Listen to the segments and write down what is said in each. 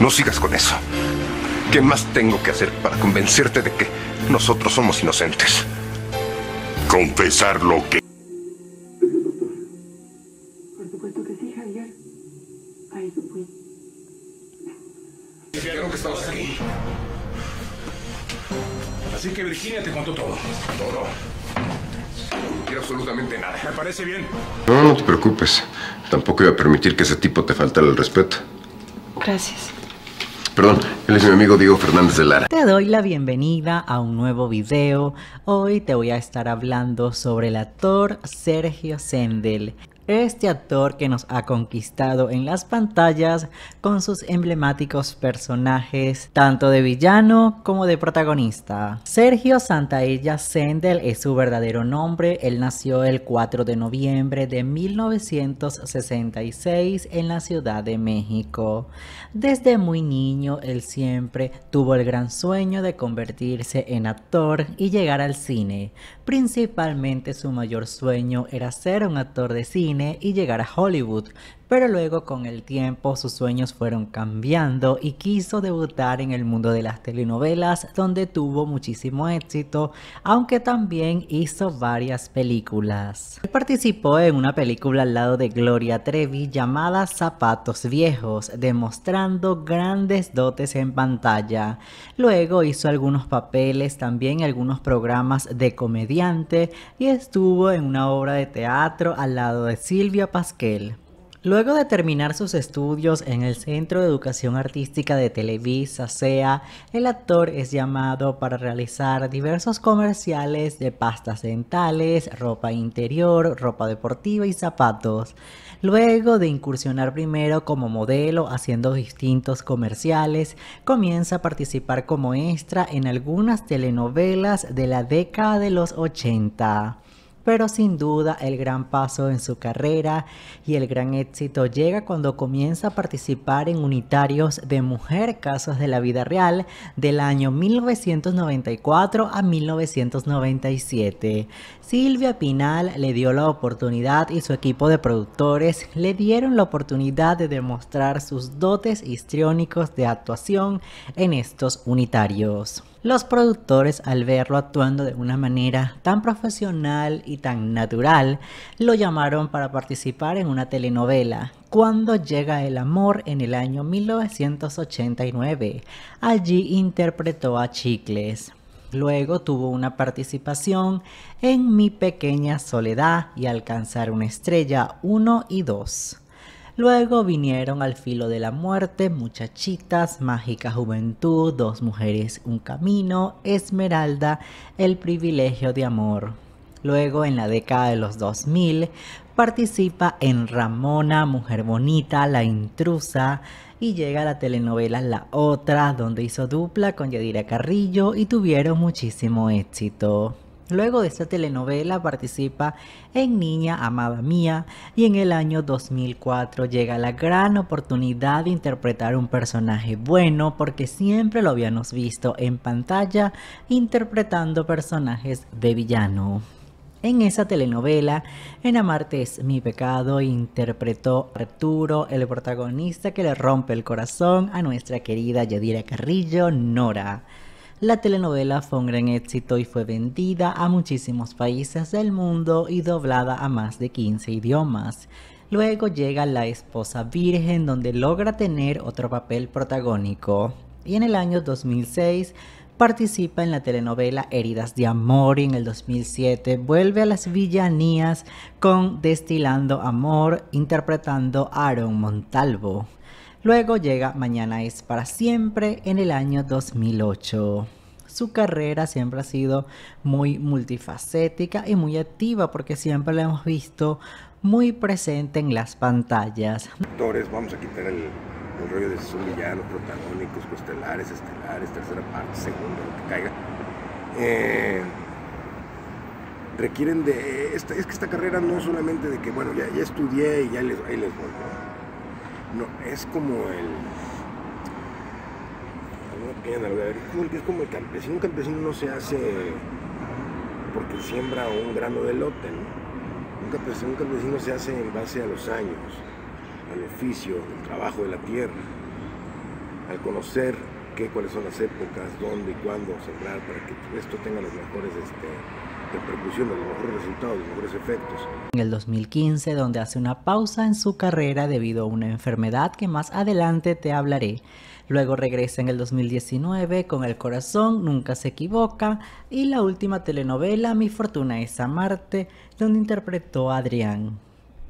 No sigas con eso. ¿Qué más tengo que hacer para convencerte de que nosotros somos inocentes? Confesar lo que... Por supuesto que sí, Javier. Ahí fui. Creo que aquí. Así que Virginia te contó todo. Todo. No quiero absolutamente nada. Me parece bien. No, no te preocupes. Tampoco iba a permitir que ese tipo te faltara el respeto. Gracias. Perdón, él es mi amigo Diego Fernández de Lara. Te doy la bienvenida a un nuevo video. Hoy te voy a estar hablando sobre el actor Sergio Sendel, este actor que nos ha conquistado en las pantallas con sus emblemáticos personajes, tanto de villano como de protagonista. Sergio Santaella Sendel es su verdadero nombre, él nació el 4 de noviembre de 1966 en la Ciudad de México. Desde muy niño, él siempre tuvo el gran sueño de convertirse en actor y llegar al cine. Principalmente su mayor sueño era ser un actor de cine y llegar a Hollywood, pero luego con el tiempo sus sueños fueron cambiando y quiso debutar en el mundo de las telenovelas donde tuvo muchísimo éxito, aunque también hizo varias películas. participó en una película al lado de Gloria Trevi llamada Zapatos Viejos, demostrando grandes dotes en pantalla. Luego hizo algunos papeles también en algunos programas de comediante y estuvo en una obra de teatro al lado de Silvia Pasquel. Luego de terminar sus estudios en el Centro de Educación Artística de Televisa, SEA, el actor es llamado para realizar diversos comerciales de pastas dentales, ropa interior, ropa deportiva y zapatos. Luego de incursionar primero como modelo haciendo distintos comerciales, comienza a participar como extra en algunas telenovelas de la década de los 80 pero sin duda el gran paso en su carrera y el gran éxito llega cuando comienza a participar en unitarios de mujer casos de la vida real del año 1994 a 1997. Silvia Pinal le dio la oportunidad y su equipo de productores le dieron la oportunidad de demostrar sus dotes histriónicos de actuación en estos unitarios. Los productores al verlo actuando de una manera tan profesional tan natural, lo llamaron para participar en una telenovela, Cuando llega el amor en el año 1989. Allí interpretó a Chicles. Luego tuvo una participación en Mi pequeña soledad y Alcanzar una estrella 1 y 2. Luego vinieron Al filo de la muerte, Muchachitas, Mágica Juventud, Dos mujeres, un camino, Esmeralda, El privilegio de amor. Luego, en la década de los 2000, participa en Ramona, Mujer Bonita, La Intrusa y llega a la telenovela La Otra, donde hizo dupla con Yadira Carrillo y tuvieron muchísimo éxito. Luego de esta telenovela participa en Niña Amada Mía y en el año 2004 llega la gran oportunidad de interpretar un personaje bueno porque siempre lo habíamos visto en pantalla interpretando personajes de villano. En esa telenovela, en Amarte es mi pecado, interpretó Arturo, el protagonista que le rompe el corazón a nuestra querida Yadira Carrillo, Nora. La telenovela fue un gran éxito y fue vendida a muchísimos países del mundo y doblada a más de 15 idiomas. Luego llega La esposa virgen donde logra tener otro papel protagónico. Y en el año 2006 participa en la telenovela Heridas de Amor y en el 2007 vuelve a las villanías con Destilando Amor interpretando a Aaron Montalvo. Luego llega Mañana es para siempre en el año 2008 su carrera siempre ha sido muy multifacética y muy activa porque siempre la hemos visto muy presente en las pantallas. vamos a quitar el el rollo de su son villanos, protagónicos, costelares, estelares, tercera parte, segunda, lo que caiga. Eh, requieren de. es que esta carrera no es solamente de que, bueno, ya, ya estudié y ya les, ahí les voy. No, es como el. es como el campesino. Un campesino no se hace porque siembra un grano de lote, campesino, un campesino se hace en base a los años el oficio, el trabajo de la tierra, al conocer qué, cuáles son las épocas, dónde y cuándo sembrar para que esto tenga los mejores este, repercusiones, los mejores resultados, los mejores efectos. En el 2015, donde hace una pausa en su carrera debido a una enfermedad que más adelante te hablaré. Luego regresa en el 2019 con El corazón nunca se equivoca y la última telenovela Mi fortuna es a Marte, donde interpretó a Adrián.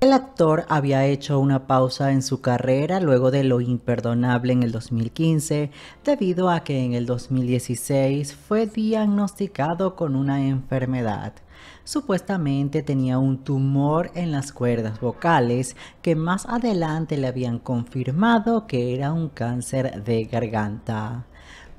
El actor había hecho una pausa en su carrera luego de Lo Imperdonable en el 2015, debido a que en el 2016 fue diagnosticado con una enfermedad. Supuestamente tenía un tumor en las cuerdas vocales que más adelante le habían confirmado que era un cáncer de garganta.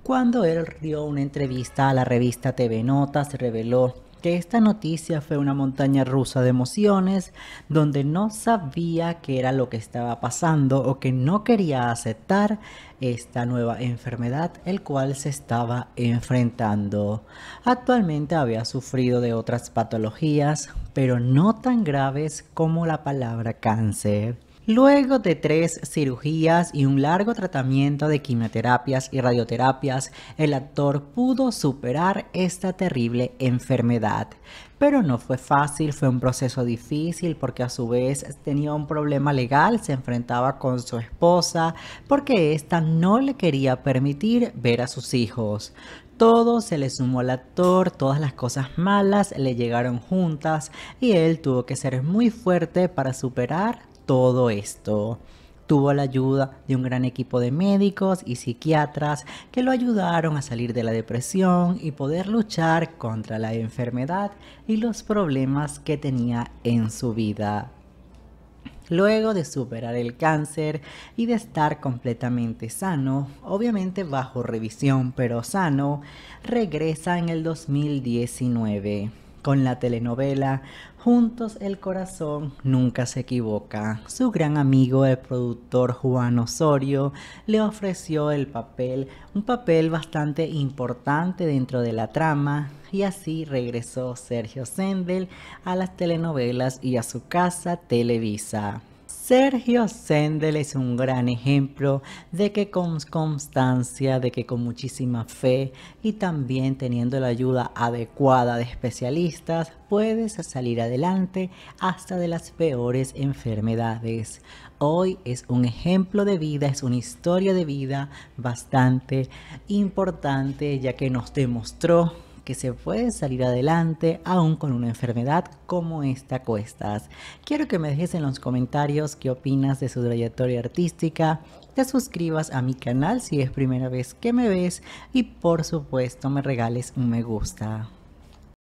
Cuando él dio una entrevista a la revista TV Notas, reveló que esta noticia fue una montaña rusa de emociones donde no sabía qué era lo que estaba pasando o que no quería aceptar esta nueva enfermedad el cual se estaba enfrentando. Actualmente había sufrido de otras patologías, pero no tan graves como la palabra cáncer. Luego de tres cirugías y un largo tratamiento de quimioterapias y radioterapias, el actor pudo superar esta terrible enfermedad. Pero no fue fácil, fue un proceso difícil porque a su vez tenía un problema legal, se enfrentaba con su esposa porque ésta no le quería permitir ver a sus hijos todo se le sumó al actor, todas las cosas malas le llegaron juntas y él tuvo que ser muy fuerte para superar todo esto. Tuvo la ayuda de un gran equipo de médicos y psiquiatras que lo ayudaron a salir de la depresión y poder luchar contra la enfermedad y los problemas que tenía en su vida. Luego de superar el cáncer y de estar completamente sano, obviamente bajo revisión pero sano, regresa en el 2019 con la telenovela Juntos el corazón nunca se equivoca. Su gran amigo, el productor Juan Osorio, le ofreció el papel, un papel bastante importante dentro de la trama, y así regresó Sergio Sendel a las telenovelas y a su casa Televisa. Sergio Sendel es un gran ejemplo de que con constancia, de que con muchísima fe y también teniendo la ayuda adecuada de especialistas puedes salir adelante hasta de las peores enfermedades. Hoy es un ejemplo de vida, es una historia de vida bastante importante ya que nos demostró que se puede salir adelante aún con una enfermedad como esta cuestas. Quiero que me dejes en los comentarios qué opinas de su trayectoria artística, te suscribas a mi canal si es primera vez que me ves y por supuesto me regales un me gusta.